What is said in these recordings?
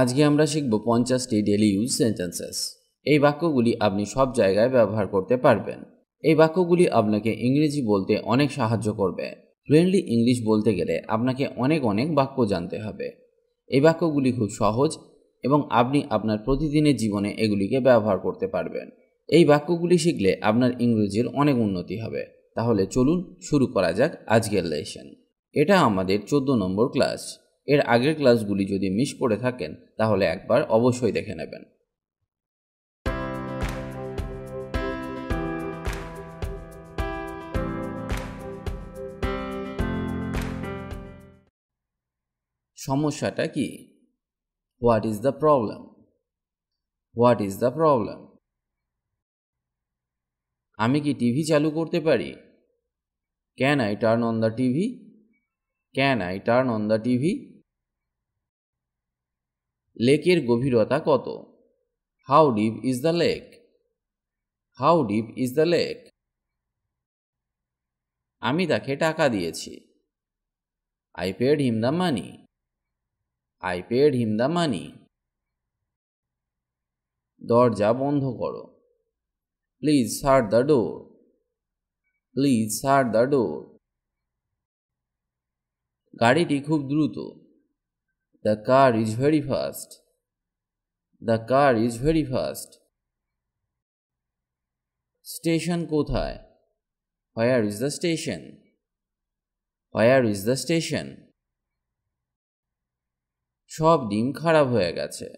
আজকে আমরা শিখব পঞ্চাশটি ডেলি ইউজ সেন্টেন্সেস এই বাক্যগুলি আপনি সব জায়গায় ব্যবহার করতে পারবেন এই বাক্যগুলি আপনাকে ইংরেজি বলতে অনেক সাহায্য করবে ফ্লুয়েন্টলি ইংলিশ বলতে গেলে আপনাকে অনেক অনেক বাক্য জানতে হবে এই বাক্যগুলি খুব সহজ এবং আপনি আপনার প্রতিদিনের জীবনে এগুলিকে ব্যবহার করতে পারবেন এই বাক্যগুলি শিখলে আপনার ইংরেজির অনেক উন্নতি হবে তাহলে চলুন শুরু করা যাক আজকের লেসন এটা আমাদের চোদ্দ নম্বর ক্লাস এর আগের ক্লাসগুলি যদি মিস করে থাকেন তাহলে একবার অবশ্যই দেখে নেবেন সমস্যাটা কি what is the problem what is the problem আমি কি টিভি চালু করতে পারি can I turn on the TV can I turn on the TV লেকের গভীরতা কত how deep is the lake how deep is the lake আমি তাকে টাকা দিয়েছি I paid him the money I paid him the money দরজা বন্ধ করো please shut the door please shut the door গাড়িটি খুব দ্রুত The car is very fast. The car is very fast. Station কোথায় where is the station where is the station সব ডিম খারাপ হয়ে গেছে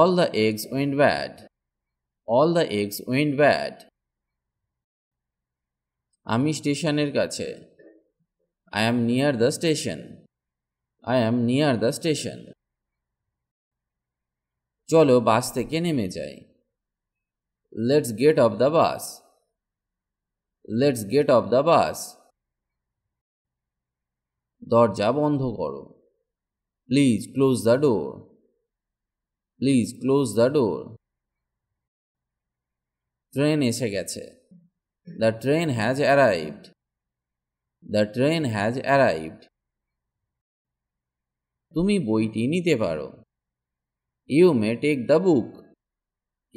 all the eggs went bad all the eggs went bad আমি স্টেশনের কাছে I am near the station I am near the station চলো বাস থেকে নেমে যাই let's get off the bus let's get off the bus দরজা বন্ধ করো please close the door please close the door train এসে গেছে the train has arrived the train has arrived তুমি বইটি নিতে পারো you may take the book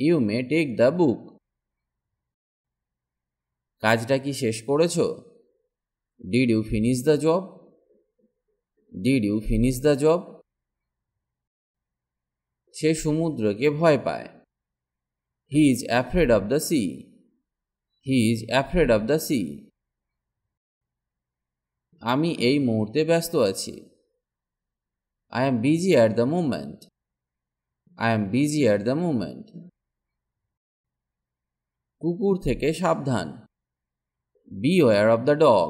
you may take the book কাজটা কি শেষ করেছ did you finish the job did you finish the job সে সমুদ্রকে ভয় পায় he is afraid of the sea he is afraid of the sea আমি এই মুহূর্তে ব্যস্ত আছি I am busy at the moment. I am busy at the moment. কুকুর থেকে সাবধান beware of the dog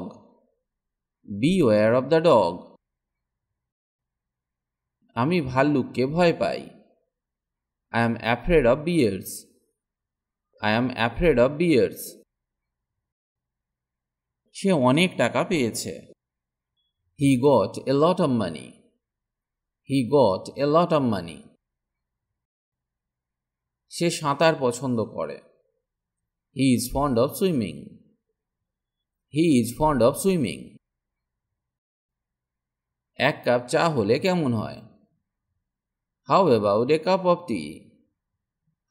beware of the dog আমি ভাল্লুককে ভয় পাই I am afraid of bears I am afraid of bears সে অনেক টাকা পেয়েছে he got a lot of money he got a lot of money সে সাঁতার পছন্দ করে he is fond of swimming he is fond of swimming এক cup চা হলে কেমন হয় how about a cup of T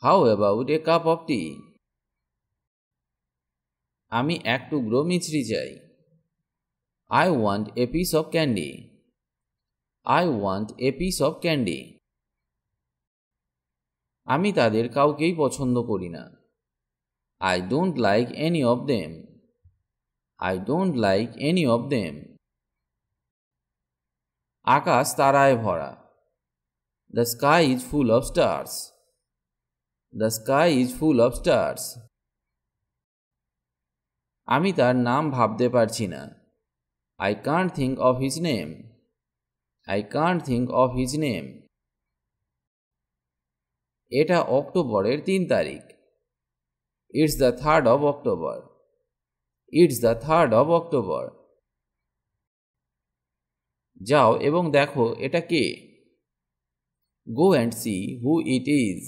how about a cup of tea আমি এক টুকরো মিছরি চাই I want a piece of candy I want a piece of candy আমি তাদের কাউকেই পছন্দ করি না I don't like any of them I don't like any of them আকাশ তারায় ভরা the sky is full of stars the sky is full of stars আমি তার নাম ভাবতে পারছি না I can't think of his name I can't think of his name এটা অক্টোবরের তিন তারিখ it's the third of October it's the third of October যাও এবং দেখো এটা কে go and see who it is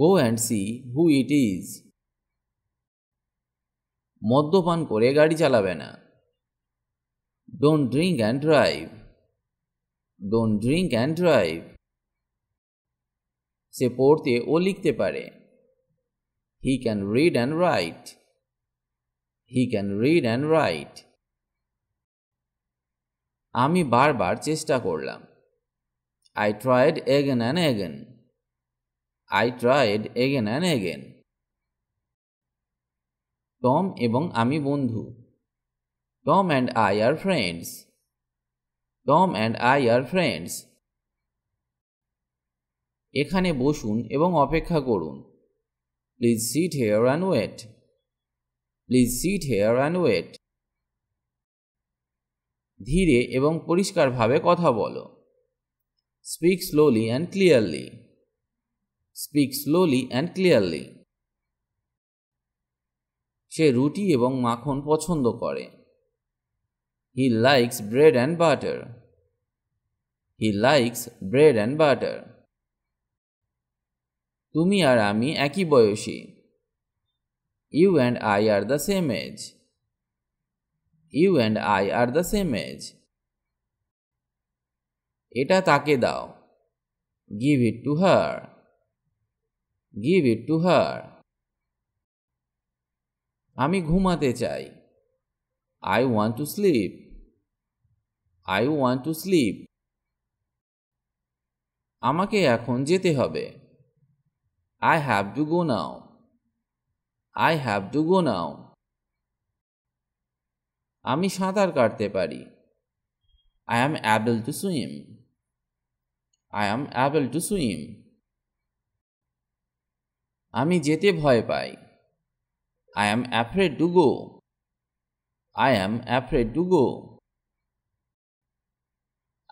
go and see who it is মদ্যপান করে গাড়ি চালাবে না don't drink and drive don't drink and drive সে পড়তে ও লিখতে পারে he can read and write he can read and write আমি বারবার চেষ্টা করলাম I tried again and again I tried again and again Tom এবং আমি বন্ধু Tom and I are friends Tom and I are friends এখানে বসুন এবং অপেক্ষা করুন please sit here and wait please sit here and wait ধীরে এবং পরিষ্কারভাবে কথা বলো speak slowly and clearly speak slowly and clearly সে রুটি এবং মাখন পছন্দ করে He likes bread and butter. He likes bread and butter. তুমি আর আমি একই বয়সী you and I are the same age you and I are the same age এটা তাকে দাও give it to her give it to her আমি ঘুমাতে চাই I want to sleep I want to sleep আমাকে এখন যেতে হবে I have to go now I have to go now আমি সাঁতার কাটতে পারি I am able to swim I am able to swim আমি যেতে ভয় পাই I am afraid to go I am afraid to go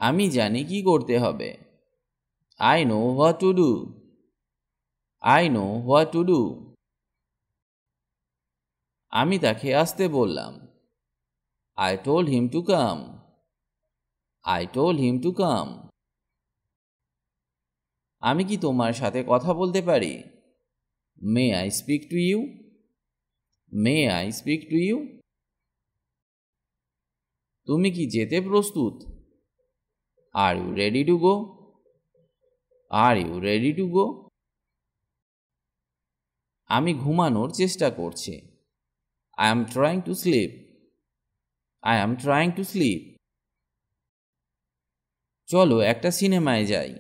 আমি জানি কি করতে হবে I know what to do I know what to do আমি তাকে আসতে বললাম I told him to come I told him to come আমি কি তোমার সাথে কথা বলতে পারি may I speak to you may I speak to you তুমি কি যেতে প্রস্তুত are you ready to go are you ready to go আমি ঘুমানোর চেষ্টা করছি I am trying to sleep I am trying to sleep চলো একটা সিনেমায় যাই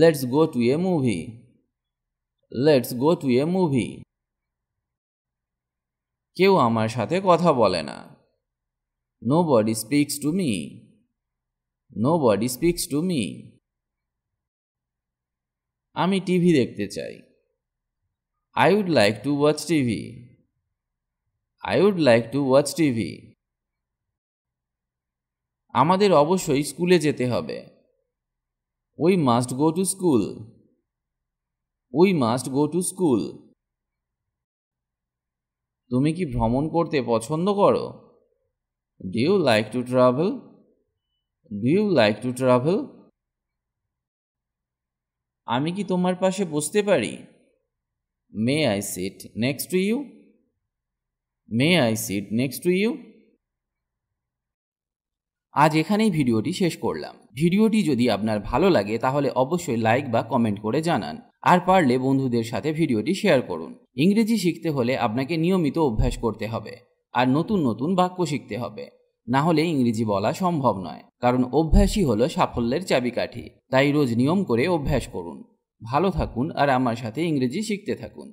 let's go to a movie let's go to a movie কেউ আমার সাথে কথা বলে না nobody speaks to me nobody speaks to me আমি টিভি দেখতে চাই I would like to watch TV I would like to watch TV আমাদের অবশ্যই স্কুলে যেতে হবে we must go to school we must go to school তুমি কি ভ্রমণ করতে পছন্দ করো do you like to travel do you like to travel আমি কি তোমার পাশে বসতে পারি may I sit next to you may I sit next to you আজ এখানেই ভিডিওটি শেষ করলাম ভিডিওটি যদি আপনার ভালো লাগে তাহলে অবশ্যই লাইক বা কমেন্ট করে জানান আর পারলে বন্ধুদের সাথে ভিডিওটি শেয়ার করুন ইংরেজি শিখতে হলে আপনাকে নিয়মিত অভ্যাস করতে হবে আর নতুন নতুন বাক্য শিখতে হবে না হলে ইংরেজি বলা সম্ভব নয় কারণ অভ্যাসই হল সাফল্যের চাবিকাঠি তাই রোজ নিয়ম করে অভ্যাস করুন ভালো থাকুন আর আমার সাথে ইংরেজি শিখতে থাকুন